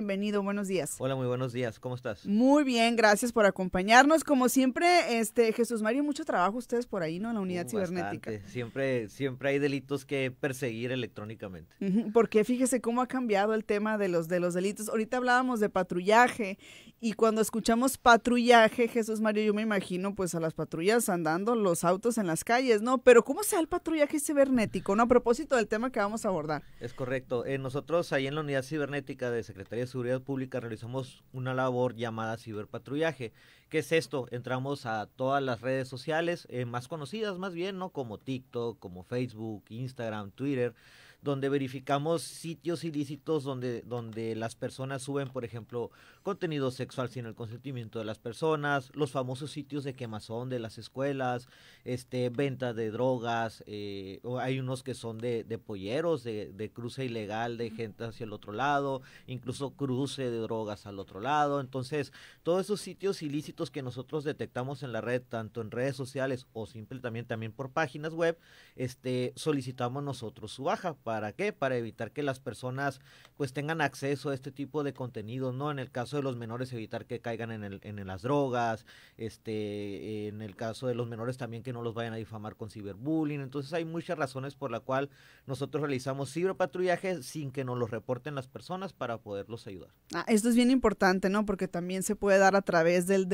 Bienvenido, buenos días. Hola, muy buenos días, ¿cómo estás? Muy bien, gracias por acompañarnos. Como siempre, este Jesús Mario, mucho trabajo ustedes por ahí, ¿no? En la unidad uh, cibernética. Siempre, siempre hay delitos que perseguir electrónicamente. porque fíjese cómo ha cambiado el tema de los, de los delitos. Ahorita hablábamos de patrullaje, y cuando escuchamos patrullaje, Jesús Mario, yo me imagino pues a las patrullas andando los autos en las calles, ¿no? Pero ¿cómo sea el patrullaje cibernético? No, a propósito del tema que vamos a abordar. Es correcto. Eh, nosotros ahí en la unidad cibernética de Secretaría de Seguridad Pública realizamos una labor llamada ciberpatrullaje. ¿Qué es esto? Entramos a todas las redes sociales eh, más conocidas, más bien, ¿no? Como TikTok, como Facebook, Instagram, Twitter, donde verificamos sitios ilícitos donde, donde las personas suben, por ejemplo, contenido sexual sin el consentimiento de las personas, los famosos sitios de quemazón de las escuelas, este, venta de drogas, eh, hay unos que son de, polleros, de, cruce ilegal de gente hacia el otro lado, incluso cruce de drogas al otro lado. Entonces, todos esos sitios ilícitos que nosotros detectamos en la red, tanto en redes sociales o simplemente también, también por páginas web, este, solicitamos nosotros su baja ¿Para qué? Para evitar que las personas pues tengan acceso a este tipo de contenidos, ¿no? En el caso de los menores, evitar que caigan en, las drogas, este, en el caso de los menores también que no los vayan a difamar con ciberbullying. Entonces hay muchas razones por la cual nosotros realizamos ciberpatrullaje sin que nos los reporten las personas para poderlos ayudar. Ah, esto es bien importante, ¿no? Porque también se puede dar a través del,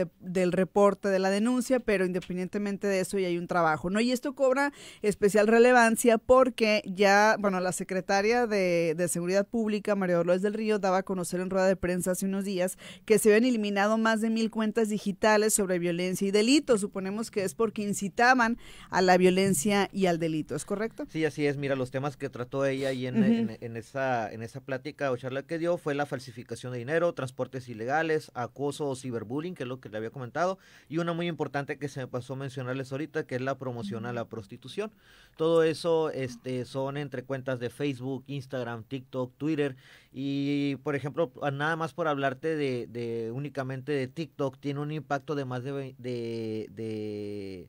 reporte, de la denuncia, pero independientemente de eso ya hay un trabajo, ¿no? Y esto cobra especial relevancia porque ya, bueno, la secretaria de, Seguridad Pública, María Dolores del Río, daba a conocer en rueda de prensa hace unos días que se habían eliminado más de mil cuentas digitales sobre violencia y delito. Suponemos que es porque incitaban a la violencia y al delito, ¿es correcto? Sí, así es. Mira, los temas que trató ella ahí en, esa, plática o charla que dio fue la falsificación de dinero, transportes ilegales, acoso o ciberbullying, que es lo que le había comentado, y una muy importante que se me pasó mencionarles ahorita, que es la promoción a la prostitución. Todo eso este, son entre cuentas de Facebook, Instagram, TikTok, Twitter. Y, por ejemplo, nada más por hablarte de, únicamente de TikTok, tiene un impacto de más de, de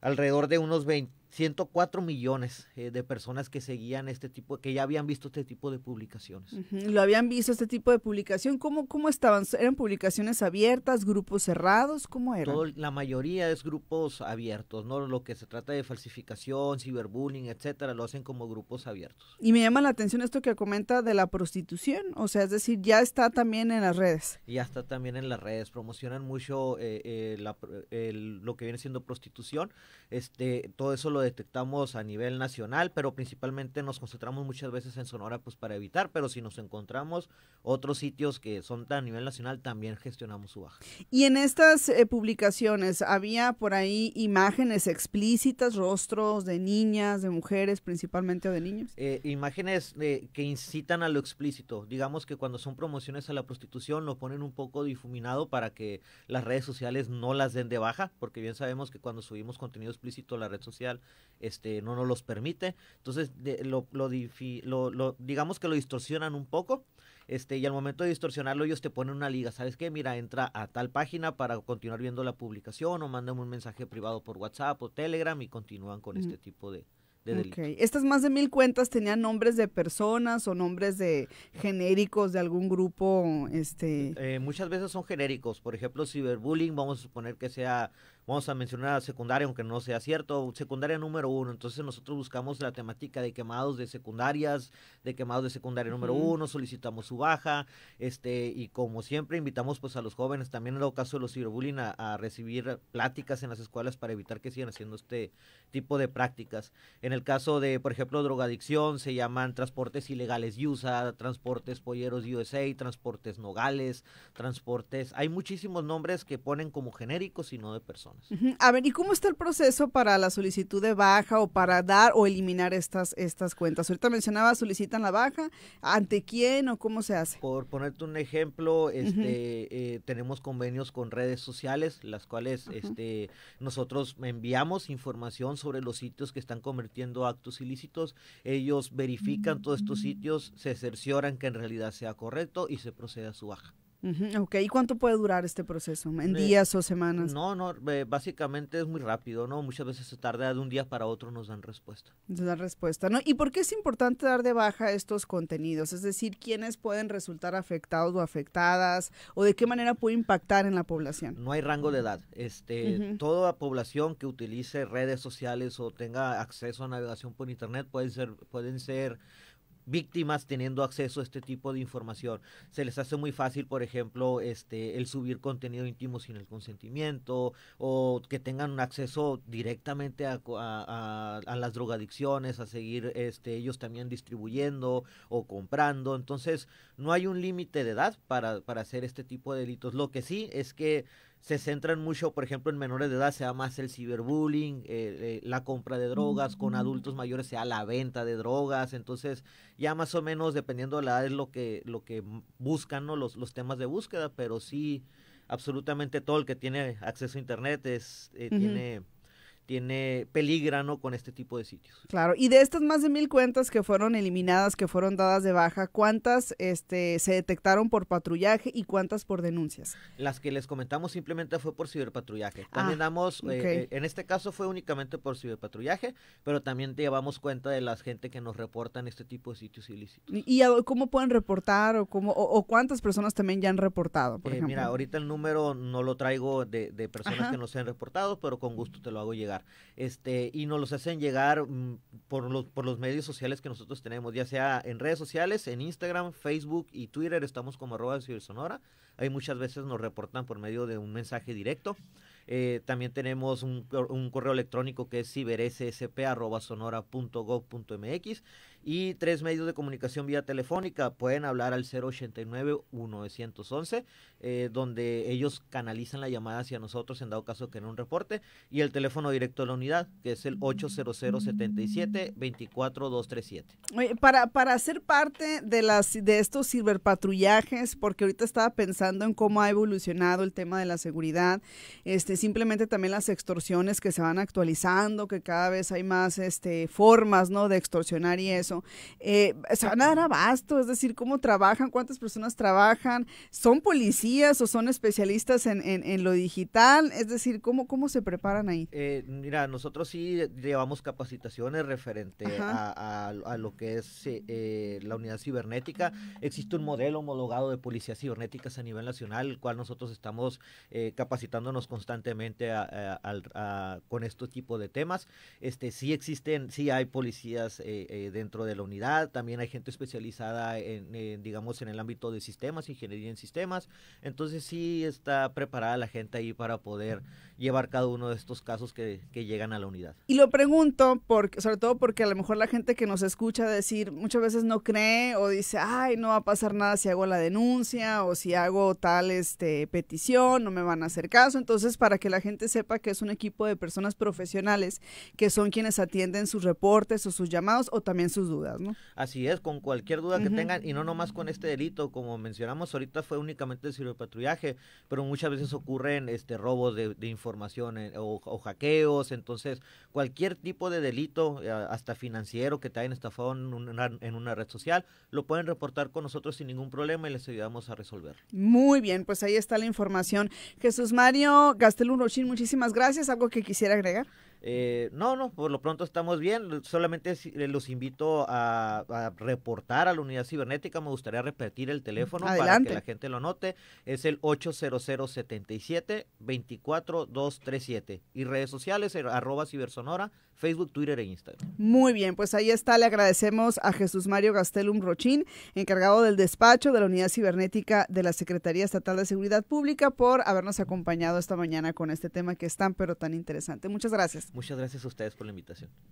alrededor de unos 20 104 millones eh, de personas que seguían este tipo, que ya habían visto este tipo de publicaciones. Lo habían visto este tipo de publicación. ¿Cómo, cómo estaban? ¿Eran publicaciones abiertas, grupos cerrados? ¿Cómo eran? la mayoría es grupos abiertos, ¿no? Lo que se trata de falsificación, ciberbullying, etcétera, lo hacen como grupos abiertos. Y me llama la atención esto que comenta de la prostitución. O sea, es decir, ya está también en las redes. Ya está también en las redes. Promocionan mucho eh, eh, lo que viene siendo prostitución. Este, todo eso lo detectamos a nivel nacional, pero principalmente nos concentramos muchas veces en Sonora pues para evitar, pero si nos encontramos otros sitios que son a nivel nacional, también gestionamos su baja. Y en estas eh, publicaciones, ¿había por ahí imágenes explícitas, rostros de niñas, de mujeres principalmente de niños? Eh, imágenes eh, que incitan a lo explícito. Digamos que cuando son promociones a la prostitución lo ponen un poco difuminado para que las redes sociales no las den de baja, porque bien sabemos que cuando subimos contenido explícito a la red social este no nos los permite. Entonces, lo, lo, digamos que lo distorsionan un poco. Este, y al momento de distorsionarlo ellos te ponen una liga, ¿sabes qué? Mira, entra a tal página para continuar viendo la publicación o mándame un mensaje privado por WhatsApp o Telegram y continúan con este mm. tipo de, Okay. Estas más de mil cuentas tenían nombres de personas o nombres de genéricos de algún grupo, este. Eh, muchas veces son genéricos. Por ejemplo, ciberbullying, vamos a suponer que sea vamos a mencionar secundaria, aunque no sea cierto, secundaria número uno. Entonces nosotros buscamos la temática de quemados de secundarias, de quemados de secundaria número uno, solicitamos su baja, este, y como siempre invitamos pues a los jóvenes, también en el caso de los ciberbullying, a, a recibir pláticas en las escuelas para evitar que sigan haciendo este tipo de prácticas. En el caso de, por ejemplo, drogadicción, se llaman transportes ilegales USA, transportes polleros USA, transportes nogales, transportes, hay muchísimos nombres que ponen como genéricos y no de personas. A ver, ¿y cómo está el proceso para la solicitud de baja o para dar o eliminar estas, estas cuentas? Ahorita mencionaba, solicitan la baja, ¿ante quién o cómo se hace? Por ponerte un ejemplo, este, eh, tenemos convenios con redes sociales, las cuales este, nosotros enviamos información sobre los sitios que están convirtiendo actos ilícitos, ellos verifican mm, todos estos mm. sitios, se cercioran que en realidad sea correcto y se procede a su baja. ¿y cuánto puede durar este proceso? ¿En días o semanas? No, no, básicamente es muy rápido, ¿no? Muchas veces se tarda de un día para otro, nos dan respuesta. Nos dan respuesta, ¿no? ¿Y por qué es importante dar de baja estos contenidos? Es decir, ¿quiénes pueden resultar afectados o afectadas? ¿O de qué manera puede impactar en la población? No hay rango de edad. Este, Toda población que utilice redes sociales o tenga acceso a navegación por Internet puede ser, pueden ser víctimas teniendo acceso a este tipo de información. Se les hace muy fácil, por ejemplo, este, el subir contenido íntimo sin el consentimiento o que tengan un acceso directamente a, a, las drogadicciones, a seguir este, ellos también distribuyendo o comprando. Entonces, no hay un límite de edad para, para hacer este tipo de delitos. Lo que sí es que se centran mucho, por ejemplo, en menores de edad, sea más el ciberbullying, eh, eh, la compra de drogas, con mm. adultos mayores sea la venta de drogas, entonces ya más o menos dependiendo de la edad es lo que, lo que buscan, Los, los temas de búsqueda, pero sí, absolutamente todo el que tiene acceso a internet es, eh, tiene tiene peligro con este tipo de sitios. Claro, y de estas más de mil cuentas que fueron eliminadas, que fueron dadas de baja, ¿cuántas este, se detectaron por patrullaje y cuántas por denuncias? Las que les comentamos simplemente fue por ciberpatrullaje. Ah, también damos, eh, eh, en este caso fue únicamente por ciberpatrullaje, pero también te llevamos cuenta de la gente que nos reportan este tipo de sitios ilícitos. ¿Y, cómo pueden reportar o, cómo, o, cuántas personas también ya han reportado? Por eh, Mira, ahorita el número no lo traigo de, personas que nos han reportado, pero con gusto te lo hago llegar. Este, y nos los hacen llegar mm, por, los, medios sociales que nosotros tenemos, ya sea en redes sociales, en Instagram, Facebook y Twitter, estamos como arroba Sonora. Ahí muchas veces nos reportan por medio de un mensaje directo. Eh, también tenemos un, correo electrónico que es mx y tres medios de comunicación vía telefónica. Pueden hablar al 089-1911, eh, donde ellos canalizan la llamada hacia nosotros en dado caso que en un reporte, y el teléfono directo de la unidad, que es el 800-77-24237. Para, para ser parte de, las, de estos ciberpatrullajes, porque ahorita estaba pensando en cómo ha evolucionado el tema de la seguridad, este, simplemente también las extorsiones que se van actualizando, que cada vez hay más este, formas ¿no? de extorsionar y eso se van a dar abasto, es decir, cómo trabajan, cuántas personas trabajan, son policías o son especialistas en, lo digital, es decir, cómo, cómo se preparan ahí. Eh, mira, nosotros sí llevamos capacitaciones referente a, lo que es eh, eh, la unidad cibernética. Existe un modelo homologado de policías cibernéticas a nivel nacional, el cual nosotros estamos capacitándonos constantemente con este tipo de temas. Este sí existen, sí hay policías dentro de de la unidad, también hay gente especializada en, digamos, en el ámbito de sistemas, ingeniería en sistemas, entonces sí está preparada la gente ahí para poder llevar cada uno de estos casos que, llegan a la unidad. Y lo pregunto, porque, sobre todo porque a lo mejor la gente que nos escucha decir muchas veces no cree o dice, ay, no va a pasar nada si hago la denuncia o si hago tal este, petición, no me van a hacer caso. Entonces, para que la gente sepa que es un equipo de personas profesionales que son quienes atienden sus reportes o sus llamados o también sus dudas, ¿no? Así es, con cualquier duda que tengan y no nomás con este delito, como mencionamos ahorita fue únicamente el ciberpatrullaje, pero muchas veces ocurren este robos de información información eh, o, hackeos, entonces cualquier tipo de delito, eh, hasta financiero que te hayan estafado en una, en una red social, lo pueden reportar con nosotros sin ningún problema y les ayudamos a resolver. Muy bien, pues ahí está la información. Jesús Mario Gastelum Rochín, muchísimas gracias. ¿Algo que quisiera agregar? Eh, no, no, por lo pronto estamos bien. Solamente eh, los invito a, reportar a la unidad cibernética. Me gustaría repetir el teléfono para que la gente lo note. Es el 800-77-24237. Y redes sociales, er, arroba cibersonora, Facebook, Twitter e Instagram. Muy bien, pues ahí está. Le agradecemos a Jesús Mario Gastelum Rochín, encargado del despacho de la unidad cibernética de la Secretaría Estatal de Seguridad Pública, por habernos acompañado esta mañana con este tema que es tan, pero tan interesante. Muchas gracias. Muchas gracias a ustedes por la invitación.